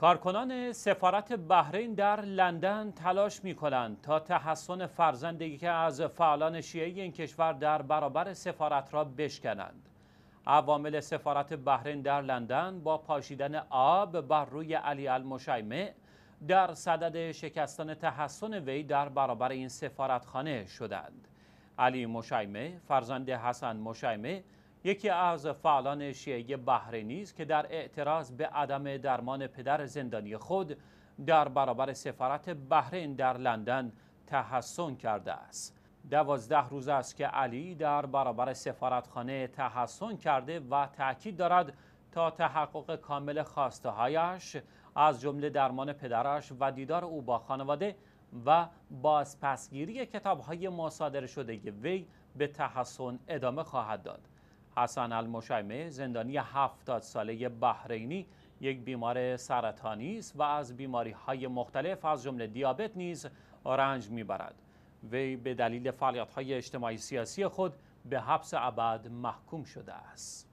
کارکنان سفارت بحرین در لندن تلاش می کنند تا تحسن فرزند که از فعالان شیعه این کشور در برابر سفارت را بشکنند. عوامل سفارت بحرین در لندن با پاشیدن آب بر روی علی المشیمه در صدد شکستن تحسن وی در برابر این سفارتخانه شدند. علی مشیمه فرزند حسن مشیمه یکی از فعالان شیعه بحرینی است که در اعتراض به عدم درمان پدر زندانی خود در برابر سفارت بحرین در لندن تحسن کرده است دوازده روز است که علی در برابر سفارتخانه تحسن کرده و تاکید دارد تا تحقق کامل خواسته از جمله درمان پدرش و دیدار او با خانواده و بازپسگیری کتاب های مصادره شده وی به تحسن ادامه خواهد داد حسن المشایمه زندانی 70 ساله بحرینی یک بیمار سرطانی است و از بیماری های مختلف از جمله دیابت نیز رنج میبرد وی به دلیل فعالیت های اجتماعی سیاسی خود به حبس ابد محکوم شده است